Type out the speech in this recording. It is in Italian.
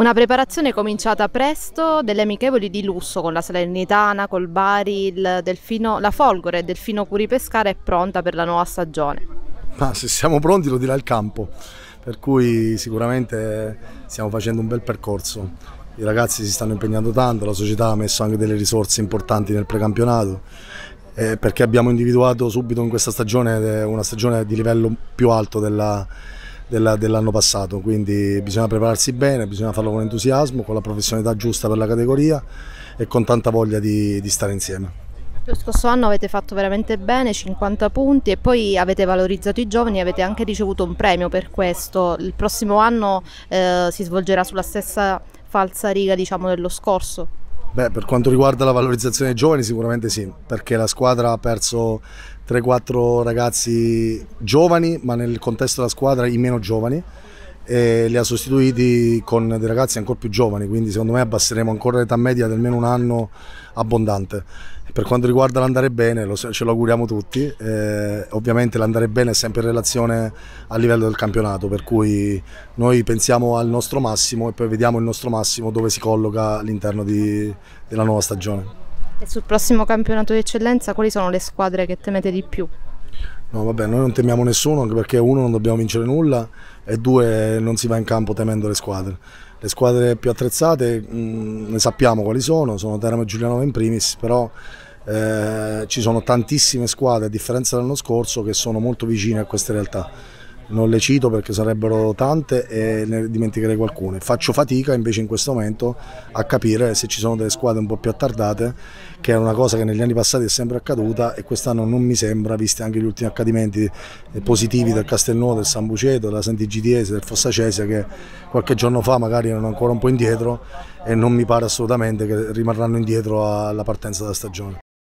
Una preparazione cominciata presto, delle amichevoli di lusso con la Salernitana, col Bari, il Delfino, la Folgore e Delfino Curipescara è pronta per la nuova stagione. Ma se siamo pronti lo dirà il campo, per cui sicuramente stiamo facendo un bel percorso. I ragazzi si stanno impegnando tanto, la società ha messo anche delle risorse importanti nel precampionato eh, perché abbiamo individuato subito in questa stagione eh, una stagione di livello più alto della, della, dell'anno passato, quindi bisogna prepararsi bene, bisogna farlo con entusiasmo, con la professionalità giusta per la categoria e con tanta voglia di, di stare insieme. Lo scorso anno avete fatto veramente bene, 50 punti e poi avete valorizzato i giovani e avete anche ricevuto un premio per questo. Il prossimo anno eh, si svolgerà sulla stessa falsa riga diciamo, dello scorso. Beh, per quanto riguarda la valorizzazione dei giovani sicuramente sì, perché la squadra ha perso 3-4 ragazzi giovani, ma nel contesto della squadra i meno giovani e li ha sostituiti con dei ragazzi ancora più giovani, quindi secondo me abbasseremo ancora l'età media di almeno un anno abbondante. Per quanto riguarda l'andare bene, lo, ce lo auguriamo tutti, eh, ovviamente l'andare bene è sempre in relazione a livello del campionato, per cui noi pensiamo al nostro massimo e poi vediamo il nostro massimo dove si colloca all'interno della nuova stagione. E sul prossimo campionato di eccellenza quali sono le squadre che temete di più? No, vabbè, noi non temiamo nessuno, anche perché uno non dobbiamo vincere nulla e due non si va in campo temendo le squadre. Le squadre più attrezzate mh, mm, ne sappiamo quali sono, sono Teramo e Giuliano in primis, però eh, ci sono tantissime squadre, a differenza dell'anno scorso, che sono molto vicine a queste realtà non le cito perché sarebbero tante e ne dimenticherei qualcuna. Faccio fatica invece in questo momento a capire se ci sono delle squadre un po' più attardate, che è una cosa che negli anni passati è sempre accaduta e quest'anno non mi sembra, visti anche gli ultimi accadimenti eh, positivi del Castelnuovo, del San Buceto, della Sant'Igitiese, del Fossa Fossacesia, che qualche giorno fa magari erano ancora un po' indietro e non mi pare assolutamente che rimarranno indietro alla partenza della stagione.